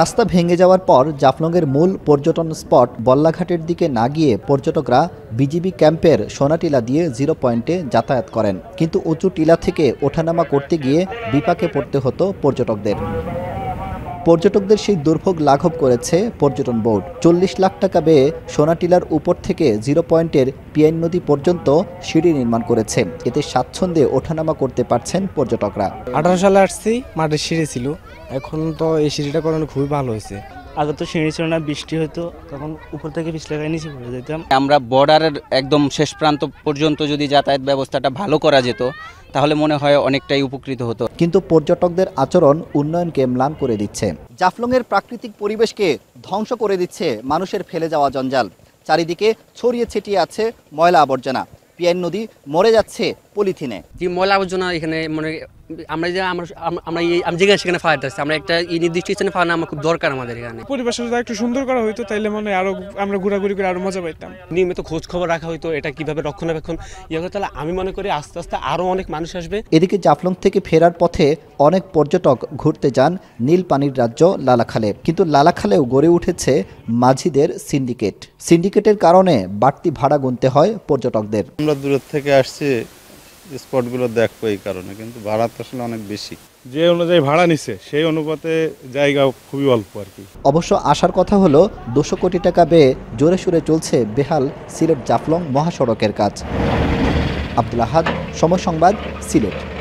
রাস্তা ভেঙে যাওয়ার পর জাফলংয়ের মূল পর্যটন স্পট বল্লাঘাটের দিকে না গিয়ে পর্যটকরা বিজিবি ক্যাম্পের সোনাটিলা দিয়ে জিরো পয়েন্টে যাতায়াত করেন কিন্তু উঁচু টিলা থেকে ওঠানামা করতে গিয়ে বিপাকে পড়তে হতো পর্যটকদের পর্যটকদের সেই দুর্ভোগ লাঘব করেছে পর্যটন বোর্ড চল্লিশ লাখ টাকা ব্যয়ে সোনাটিলার উপর থেকে জিরো পয়েন্টের পিয়াইন নদী পর্যন্ত সিঁড়ি নির্মাণ করেছে এতে স্বাচ্ছন্দ্যে ওঠানামা করতে পারছেন পর্যটকরা আঠারো সালে আসছি মাটির সিঁড়ি ছিল এখন তো এই সিঁড়িটা করানো খুবই ভালো হয়েছে আগে তো সিঁড়ি ছিল না বৃষ্টি হতো তখন উপর থেকে পিছলে নিচে পড়ে যেতাম আমরা বর্ডারের একদম শেষ প্রান্ত পর্যন্ত যদি যাতায়াত ব্যবস্থাটা ভালো করা যেত তাহলে মনে হয় অনেকটাই উপকৃত হতো কিন্তু পর্যটকদের আচরণ উন্নয়নকে ম্লান করে দিচ্ছে জাফলংয়ের প্রাকৃতিক পরিবেশকে ধ্বংস করে দিচ্ছে মানুষের ফেলে যাওয়া জঞ্জাল চারিদিকে ছড়িয়ে ছিটিয়ে আছে ময়লা আবর্জনা পিয়ান নদী মরে যাচ্ছে পলিথিনে যে ময়লা আবর্জনা এখানে মানে আমরা যে আমরা আমরা আমি যেখানে সেখানে ফায়ার আমরা একটা এই নির্দিষ্ট স্থানে ফায়ার আমার খুব দরকার আমাদের এখানে পরিবেশটা যদি একটু সুন্দর করা হইতো তাহলে মনে আরো আমরা ঘোরাঘুরি করে আরো মজা পাইতাম নিয়মিত খোঁজ খবর রাখা হইতো এটা কিভাবে রক্ষণাবেক্ষণ ইয়ে হতো তাহলে আমি মনে করি আস্তে আস্তে আরো অনেক মানুষ আসবে এদিকে জাফলং থেকে ফেরার পথে অনেক পর্যটক ঘুরতে যান নীল পানির রাজ্য লালাখালে কিন্তু লালাখালেও গড়ে উঠেছে মাঝিদের সিন্ডিকেট সিন্ডিকেটের কারণে বাড়তি ভাড়া গুনতে হয় পর্যটকদের আমরা দূর থেকে আসছি স্পটগুলো দেখবো এই কারণে কিন্তু ভাড়া তো আসলে অনেক বেশি যে অনুযায়ী ভাড়া নিছে সেই অনুপাতে জায়গা খুবই অল্প আর কি অবশ্য আসার কথা হলো দুশো কোটি টাকা বেয়ে জোরে সুরে চলছে বেহাল সিলেট জাফলং মহাসড়কের কাজ আব্দুল আহাদ সময় সংবাদ সিলেট